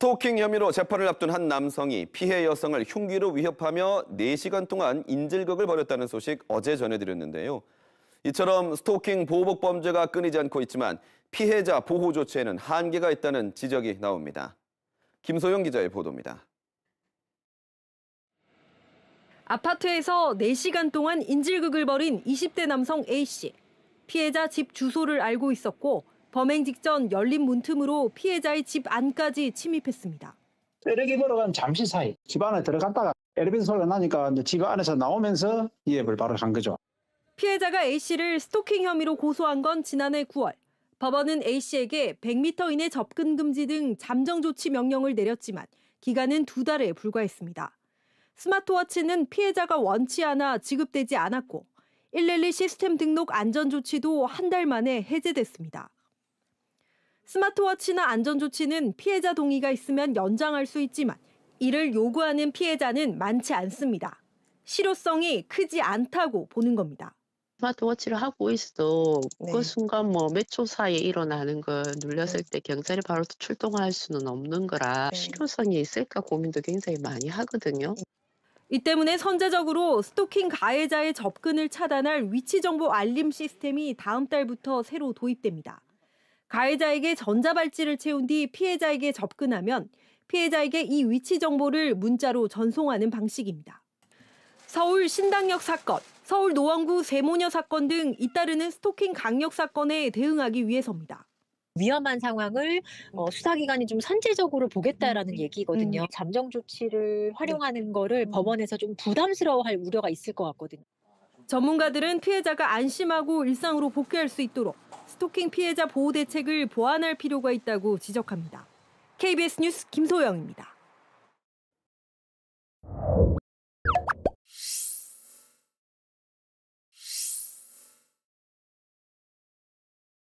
스토킹 혐의로 재판을 앞둔 한 남성이 피해 여성을 흉기로 위협하며 4시간 동안 인질극을 벌였다는 소식 어제 전해드렸는데요. 이처럼 스토킹 보호복 범죄가 끊이지 않고 있지만 피해자 보호 조치에는 한계가 있다는 지적이 나옵니다. 김소영 기자의 보도입니다. 아파트에서 4시간 동안 인질극을 벌인 20대 남성 A씨. 피해자 집 주소를 알고 있었고 범행 직전 열린 문틈으로 피해자의 집 안까지 침입했습니다. 빼르기 걸어간 잠시 사이 집 안에 들어갔다가 에르빈 이터 소리가 나니까 집 안에서 나오면서 이앱을 바로 간 거죠. 피해자가 A씨를 스토킹 혐의로 고소한 건 지난해 9월. 법원은 A씨에게 100m 이내 접근 금지 등 잠정 조치 명령을 내렸지만 기간은 두 달에 불과했습니다. 스마트워치는 피해자가 원치 않아 지급되지 않았고 112 시스템 등록 안전 조치도 한 달 만에 해제됐습니다. 스마트워치나 안전조치는 피해자 동의가 있으면 연장할 수 있지만 이를 요구하는 피해자는 많지 않습니다. 실효성이 크지 않다고 보는 겁니다. 스마트워치를 하고 있어. 네. 그 순간 뭐 몇 초 사이에 일어나는 걸 눌렸을 네. 때 경찰이 바로 출동할 수는 없는 거라 네. 실효성이 있을까 고민도 굉장히 많이 하거든요. 이 때문에 선제적으로 스토킹 가해자의 접근을 차단할 위치 정보 알림 시스템이 다음 달부터 새로 도입됩니다. 가해자에게 전자발찌를 채운 뒤 피해자에게 접근하면 피해자에게 이 위치 정보를 문자로 전송하는 방식입니다. 서울 신당역 사건, 서울 노원구 세모녀 사건 등 잇따르는 스토킹 강력 사건에 대응하기 위해서입니다. 위험한 상황을 어, 수사기관이 좀 선제적으로 보겠다라는 음. 얘기거든요. 음. 잠정 조치를 활용하는 네. 거를 음. 법원에서 좀 부담스러워할 우려가 있을 것 같거든요. 전문가들은 피해자가 안심하고 일상으로 복귀할 수 있도록 스토킹 피해자 보호 대책을 보완할 필요가 있다고 지적합니다. KBS 뉴스 김소영입니다.